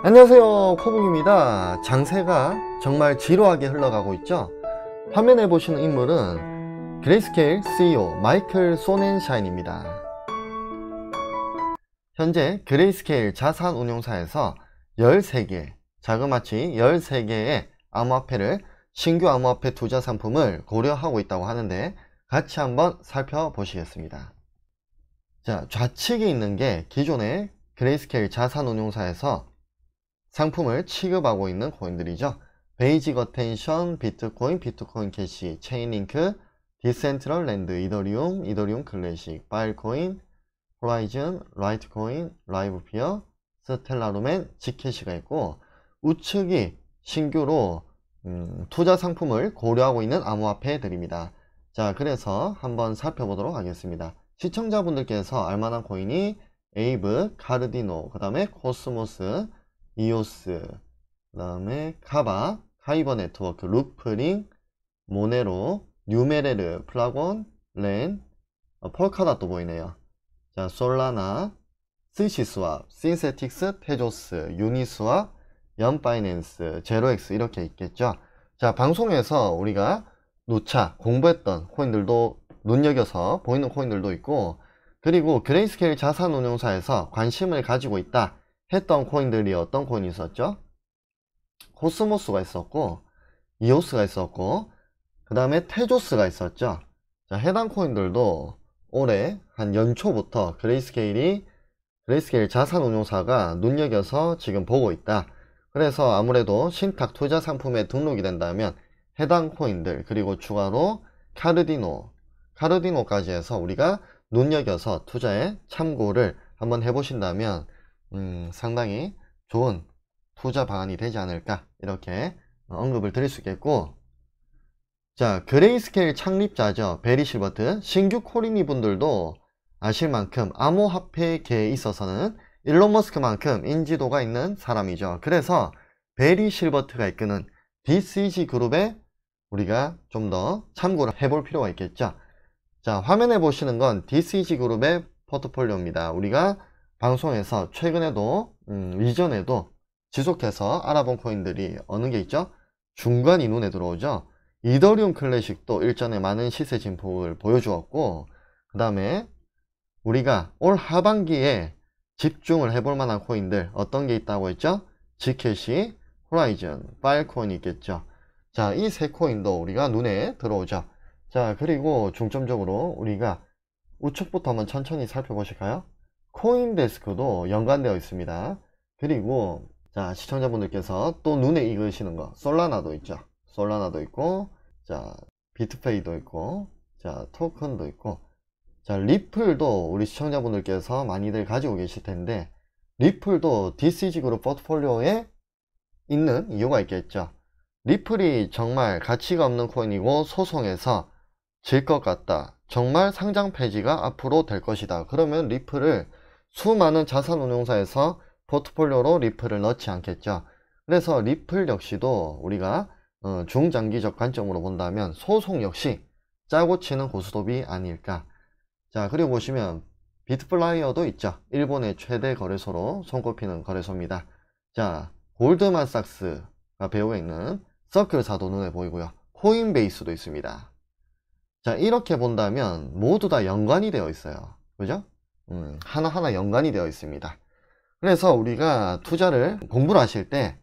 안녕하세요 코북입니다 장세가 정말 지루하게 흘러가고 있죠 화면에 보시는 인물은 그레이스케일 CEO 마이클 소넨샤인입니다 현재 그레이스케일 자산운용사에서 13개 자그마치 13개의 암호화폐를 신규 암호화폐 투자 상품을 고려하고 있다고 하는데 같이 한번 살펴보시겠습니다 자 좌측에 있는 게 기존의 그레이스케일 자산운용사에서 상품을 취급하고 있는 코인들이죠. 베이직 어텐션, 비트코인, 비트코인 캐시, 체인링크, 디센트럴 랜드, 이더리움, 이더리움 클래식, 파일코인, 호라이즌, 라이트코인, 라이브피어, 스텔라룸엔, 지캐시가 있고 우측이 신규로 음, 투자 상품을 고려하고 있는 암호화폐들입니다. 자 그래서 한번 살펴보도록 하겠습니다. 시청자분들께서 알만한 코인이 에이브, 카르디노, 그 다음에 코스모스, 이오스, 그 다음에 카바, 카이버 네트워크, 루프링, 모네로, 뉴메레르, 플라곤, 렌, 어, 폴카다 또 보이네요. 자, 솔라나, 스시스왑, 신세틱스, 테조스, 유니스왑, 연파이낸스, 제로엑스 이렇게 있겠죠. 자, 방송에서 우리가 누차 공부했던 코인들도 눈여겨서 보이는 코인들도 있고 그리고 그레이스케일 자산운용사에서 관심을 가지고 있다. 했던 코인들이 어떤 코인이 있었죠? 코스모스가 있었고 이오스가 있었고 그 다음에 테조스가 있었죠. 자, 해당 코인들도 올해 한 연초부터 그레이스케일이 그레이스케일 자산운용사가 눈여겨서 지금 보고 있다. 그래서 아무래도 신탁 투자 상품에 등록이 된다면 해당 코인들 그리고 추가로 카르디노 카르디노까지 해서 우리가 눈여겨서 투자에 참고를 한번 해보신다면 음, 상당히 좋은 투자 방안이 되지 않을까 이렇게 언급을 드릴 수 있겠고 자 그레이스케일 창립자죠 베리 실버트 신규 코린이 분들도 아실 만큼 암호화폐계에 있어서는 일론 머스크만큼 인지도가 있는 사람이죠 그래서 베리 실버트가 이끄는 DCG 그룹에 우리가 좀 더 참고를 해볼 필요가 있겠죠 자 화면에 보시는 건 DCG 그룹의 포트폴리오입니다 우리가 방송에서 최근에도 음, 이전에도 지속해서 알아본 코인들이 어느 게 있죠? 중간 인원에 들어오죠. 이더리움 클래식도 일전에 많은 시세 진폭을 보여주었고 그 다음에 우리가 올 하반기에 집중을 해볼 만한 코인들 어떤 게 있다고 했죠? 지켓이 호라이즌, 파일코인이 있겠죠. 자, 이 세 코인도 우리가 눈에 들어오죠. 자, 그리고 중점적으로 우리가 우측부터 한번 천천히 살펴보실까요? 코인데스크도 연관되어 있습니다. 그리고 자 시청자분들께서 또 눈에 익으시는 거 솔라나도 있죠. 솔라나도 있고 자 비트페이도 있고 자 토큰도 있고 자 리플도 우리 시청자분들께서 많이들 가지고 계실 텐데 리플도 DCG 그룹 포트폴리오에 있는 이유가 있겠죠. 리플이 정말 가치가 없는 코인이고 소송에서 질 것 같다. 정말 상장 폐지가 앞으로 될 것이다. 그러면 리플을 수많은 자산운용사에서 포트폴리오로 리플을 넣지 않겠죠. 그래서 리플 역시도 우리가 어, 중장기적 관점으로 본다면 소송 역시 짜고 치는 고스톱이 아닐까. 자, 그리고 보시면 비트플라이어도 있죠. 일본의 최대 거래소로 손꼽히는 거래소입니다. 자, 골드만삭스가 배우에 있는 서클사도 눈에 보이고요. 코인베이스도 있습니다. 자, 이렇게 본다면 모두 다 연관이 되어 있어요. 그죠? 음, 하나하나 연관이 되어 있습니다. 그래서 우리가 투자를 공부를 하실 때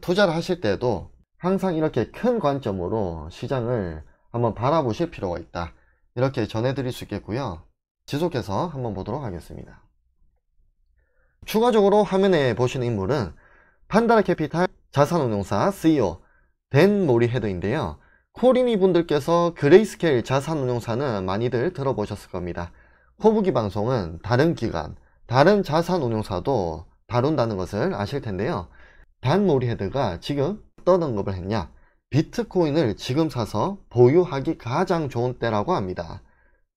투자를 하실 때도 항상 이렇게 큰 관점으로 시장을 한번 바라보실 필요가 있다. 이렇게 전해드릴 수 있겠고요. 지속해서 한번 보도록 하겠습니다. 추가적으로 화면에 보시는 인물은 판다라 캐피탈 자산운용사 CEO 댄 모리 헤드인데요. 코린이 분들께서 그레이스케일 자산운용사는 많이들 들어보셨을 겁니다. 포부기 방송은 다른 기관, 다른 자산운용사도 다룬다는 것을 아실 텐데요. 단모리 헤드가 지금 어떤 언급을 했냐? 비트코인을 지금 사서 보유하기 가장 좋은 때라고 합니다.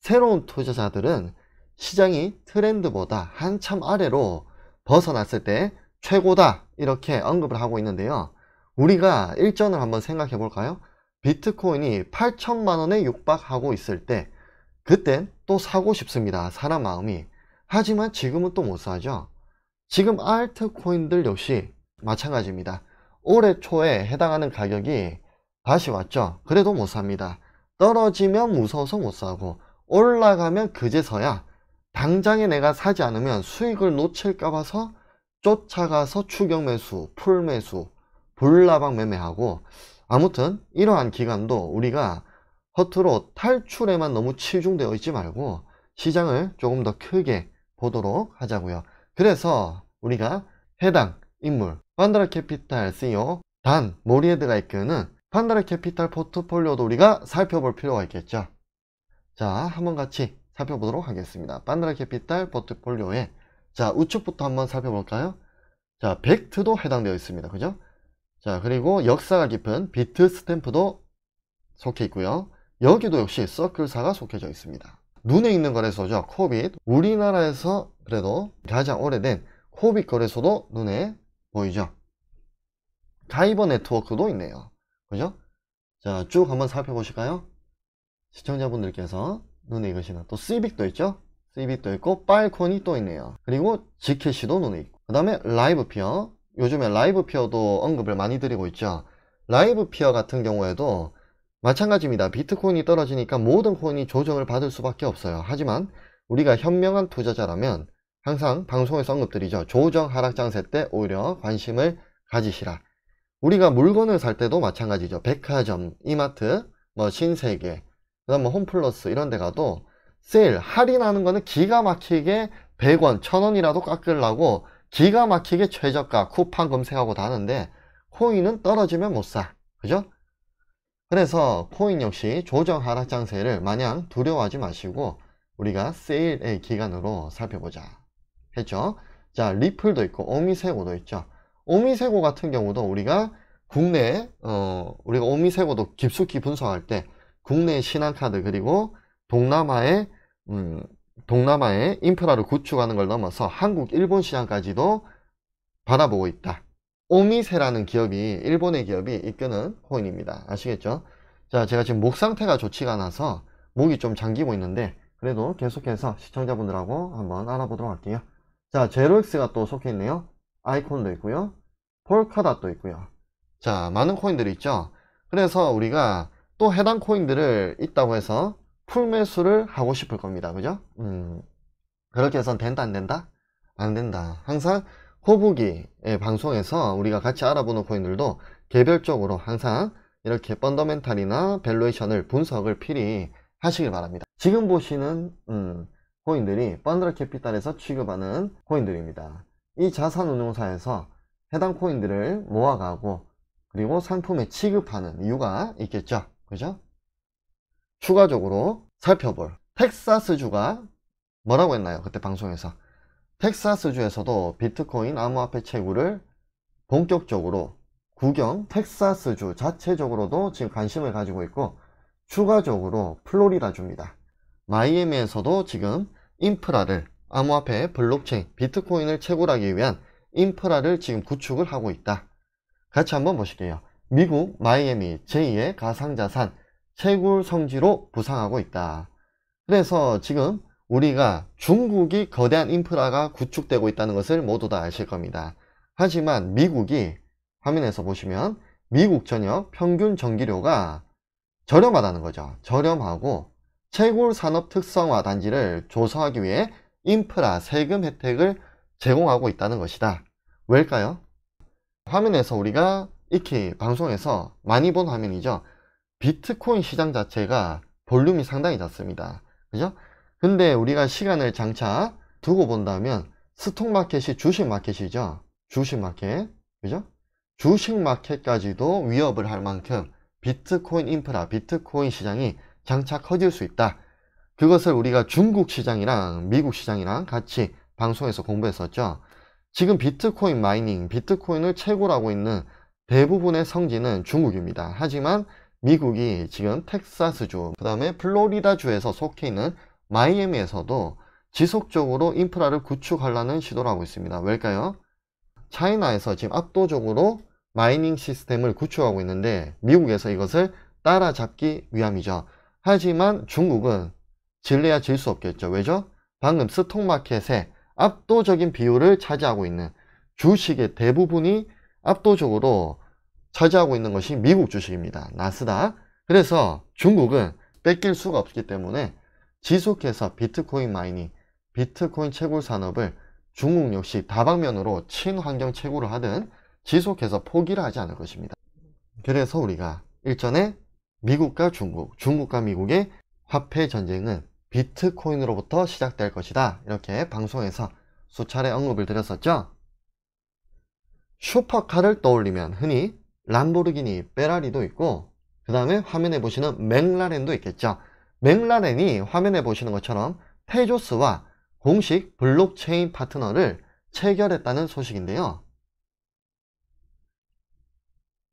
새로운 투자자들은 시장이 트렌드보다 한참 아래로 벗어났을 때 최고다 이렇게 언급을 하고 있는데요. 우리가 일전을 한번 생각해 볼까요? 비트코인이 8천만 원에 육박하고 있을 때 그땐 또 사고 싶습니다. 사람 마음이. 하지만 지금은 또 못 사죠. 지금 알트코인들 역시 마찬가지입니다. 올해 초에 해당하는 가격이 다시 왔죠. 그래도 못 삽니다. 떨어지면 무서워서 못 사고 올라가면 그제서야 당장에 내가 사지 않으면 수익을 놓칠까 봐서 쫓아가서 추경 매수, 풀 매수, 불나방 매매하고 아무튼 이러한 기간도 우리가 허투루 탈출에만 너무 치중되어 있지 말고 시장을 조금 더 크게 보도록 하자고요. 그래서 우리가 해당 인물 판다라 캐피탈 CEO 단 모리에드가 이끄는 판다라 캐피탈 포트폴리오도 우리가 살펴볼 필요가 있겠죠. 자, 한번 같이 살펴보도록 하겠습니다. 판다라 캐피탈 포트폴리오에 자, 우측부터 한번 살펴볼까요? 자, 벡트도 해당되어 있습니다. 그죠? 자, 그리고 역사가 깊은 비트 스탬프도 속해 있고요. 여기도 역시 서클사가 속해져 있습니다. 눈에 있는 거래소죠. 코빗. 우리나라에서 그래도 가장 오래된 코빗 거래소도 눈에 보이죠. 가이버 네트워크도 있네요. 그죠? 자, 쭉 한번 살펴보실까요? 시청자분들께서 눈에 익으시나. 또 시빅도 있죠? 시빅도 있고, 빨콘이 또 있네요. 그리고 지켓시도 눈에 있고. 그 다음에 라이브 피어. 요즘에 라이브 피어도 언급을 많이 드리고 있죠. 라이브 피어 같은 경우에도 마찬가지입니다. 비트코인이 떨어지니까 모든 코인이 조정을 받을 수밖에 없어요. 하지만 우리가 현명한 투자자라면 항상 방송에서 언급드리죠. 조정 하락 장세 때 오히려 관심을 가지시라. 우리가 물건을 살 때도 마찬가지죠. 백화점, 이마트, 뭐 신세계, 그다음 뭐 홈플러스 이런 데 가도 세일, 할인하는 거는 기가 막히게 100원, 1000원이라도 깎으려고 기가 막히게 최저가, 쿠팡 검색하고 다는데 코인은 떨어지면 못 사. 그죠? 그래서 코인 역시 조정 하락 장세를 마냥 두려워하지 마시고 우리가 세일의 기간으로 살펴보자 했죠. 자 리플도 있고 오미세고도 있죠. 오미세고 같은 경우도 우리가 국내 어 우리가 오미세고도 깊숙이 분석할 때 국내 신한카드 그리고 동남아의 음, 동남아의 인프라를 구축하는 걸 넘어서 한국 일본 시장까지도 바라보고 있다. 오미세라는 기업이 일본의 기업이 이끄는 코인입니다. 아시겠죠? 자, 제가 지금 목 상태가 좋지가 않아서 목이 좀 잠기고 있는데 그래도 계속해서 시청자분들하고 한번 알아보도록 할게요. 자, 제로엑스가 또 속해 있네요. 아이콘도 있고요. 폴카닷도 있고요. 자, 많은 코인들이 있죠. 그래서 우리가 또 해당 코인들을 있다고 해서 풀매수를 하고 싶을 겁니다. 그죠? 음, 그렇게 해서 된다, 안 된다? 안 된다. 항상 호보기 방송에서 우리가 같이 알아보는 코인들도 개별적으로 항상 이렇게 펀더멘탈이나 밸로에이션을 분석을 필히 하시길 바랍니다. 지금 보시는 음, 코인들이 펀드라 캐피탈에서 취급하는 코인들입니다. 이 자산운용사에서 해당 코인들을 모아가고 그리고 상품에 취급하는 이유가 있겠죠. 그죠? 추가적으로 살펴볼 텍사스주가 뭐라고 했나요? 그때 방송에서 텍사스주에서도 비트코인 암호화폐 채굴을 본격적으로 구경 텍사스주 자체적으로도 지금 관심을 가지고 있고 추가적으로 플로리다주입니다. 마이애미에서도 지금 인프라를 암호화폐 블록체인 비트코인을 채굴하기 위한 인프라를 지금 구축을 하고 있다. 같이 한번 보실게요. 미국 마이애미 제2의 가상자산 채굴 성지로 부상하고 있다. 그래서 지금 우리가 중국이 거대한 인프라가 구축되고 있다는 것을 모두 다 아실 겁니다. 하지만 미국이 화면에서 보시면 미국 전역 평균 전기료가 저렴하다는 거죠. 저렴하고 채굴 산업 특성화 단지를 조성하기 위해 인프라 세금 혜택을 제공하고 있다는 것이다. 왜일까요? 화면에서 우리가 익히 방송에서 많이 본 화면이죠. 비트코인 시장 자체가 볼륨이 상당히 작습니다. 그죠? 근데 우리가 시간을 장차 두고 본다면 스톡마켓이 주식마켓이죠. 주식마켓. 그죠? 주식마켓까지도 위협을 할 만큼 비트코인 인프라, 비트코인 시장이 장차 커질 수 있다. 그것을 우리가 중국 시장이랑 미국 시장이랑 같이 방송에서 공부했었죠. 지금 비트코인 마이닝, 비트코인을 최고로 하고 있는 대부분의 성지는 중국입니다. 하지만 미국이 지금 텍사스주, 그 다음에 플로리다주에서 속해 있는 마이애미에서도 지속적으로 인프라를 구축하려는 시도를 하고 있습니다. 왜일까요? 차이나에서 지금 압도적으로 마이닝 시스템을 구축하고 있는데 미국에서 이것을 따라잡기 위함이죠. 하지만 중국은 질려야질 수 없겠죠. 왜죠? 방금 스톡마켓에 압도적인 비율을 차지하고 있는 주식의 대부분이 압도적으로 차지하고 있는 것이 미국 주식입니다. 나스닥. 그래서 중국은 뺏길 수가 없기 때문에 지속해서 비트코인 마이닝, 비트코인 채굴 산업을 중국 역시 다방면으로 친환경 채굴을 하든 지속해서 포기를 하지 않을 것입니다. 그래서 우리가 일전에 미국과 중국, 중국과 미국의 화폐 전쟁은 비트코인으로부터 시작될 것이다. 이렇게 방송에서 수차례 언급을 드렸었죠. 슈퍼카를 떠올리면 흔히 람보르기니, 페라리도 있고 그 다음에 화면에 보시는 맥라렌도 있겠죠. 맥라렌이 화면에 보시는 것처럼 테조스와 공식 블록체인 파트너를 체결했다는 소식인데요.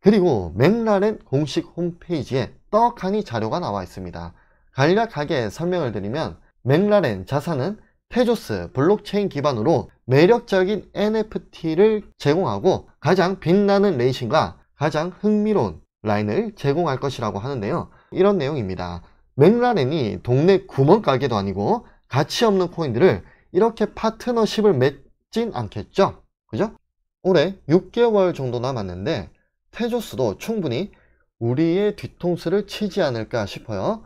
그리고 맥라렌 공식 홈페이지에 떡하니 자료가 나와 있습니다. 간략하게 설명을 드리면 맥라렌 자산은 테조스 블록체인 기반으로 매력적인 NFT를 제공하고 가장 빛나는 레이싱과 가장 흥미로운 라인을 제공할 것이라고 하는데요. 이런 내용입니다. 맥라렌이 동네 구멍가게도 아니고 가치 없는 코인들을 이렇게 파트너십을 맺진 않겠죠? 그죠? 올해 6개월 정도 남았는데 테조스도 충분히 우리의 뒤통수를 치지 않을까 싶어요.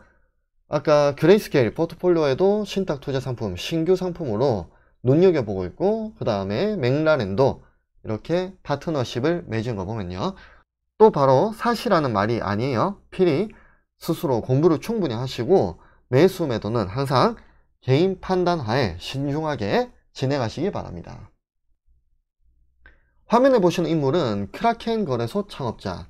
아까 그레이스케일 포트폴리오에도 신탁 투자 상품, 신규 상품으로 눈여겨보고 있고 그 다음에 맥라렌도 이렇게 파트너십을 맺은 거 보면요. 또 바로 사시라는 말이 아니에요. 필히 스스로 공부를 충분히 하시고 매수 매도는 항상 개인 판단 하에 신중하게 진행하시기 바랍니다. 화면에 보시는 인물은 크라켄 거래소 창업자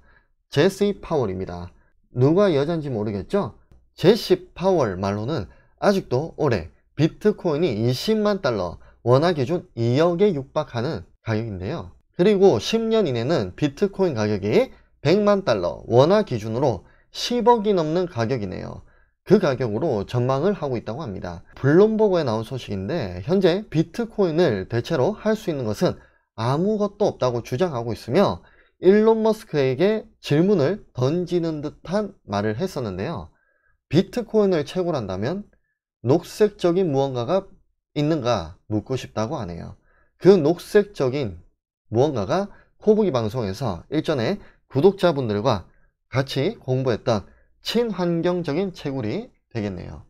제시 파월입니다. 누가 여잔지 모르겠죠? 제시 파월 말로는 아직도 올해 비트코인이 20만 달러, 원화 기준 2억에 육박하는 가격인데요. 그리고 10년 이내는 비트코인 가격이 100만 달러, 원화 기준으로 10억이 넘는 가격이네요. 그 가격으로 전망을 하고 있다고 합니다. 블룸버그에 나온 소식인데 현재 비트코인을 대체로 할 수 있는 것은 아무것도 없다고 주장하고 있으며 일론 머스크에게 질문을 던지는 듯한 말을 했었는데요. 비트코인을 채굴한다면 녹색적인 무언가가 있는가 묻고 싶다고 하네요. 그 녹색적인 무언가가 코북이 방송에서 일전에 구독자분들과 같이 공부했던 친환경적인 채굴이 되겠네요.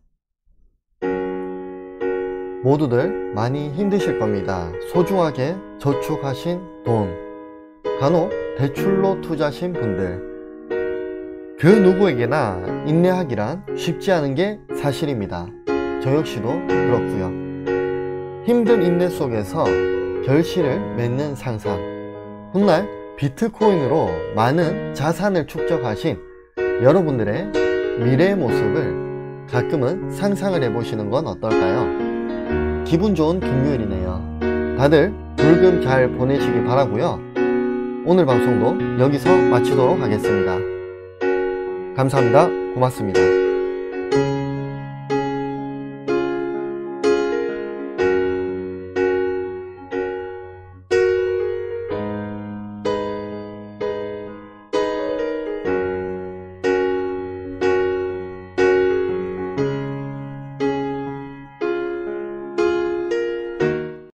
모두들 많이 힘드실 겁니다. 소중하게 저축하신 돈, 간혹 대출로 투자하신 분들, 그 누구에게나 인내하기란 쉽지 않은 게 사실입니다. 저 역시도 그렇고요. 힘든 인내 속에서 결실을 맺는 상상, 훗날 비트코인으로 많은 자산을 축적하신 여러분들의 미래의 모습을 가끔은 상상을 해보시는 건 어떨까요? 기분 좋은 금요일이네요. 다들 불금 잘 보내시기 바라고요. 오늘 방송도 여기서 마치도록 하겠습니다. 감사합니다. 고맙습니다.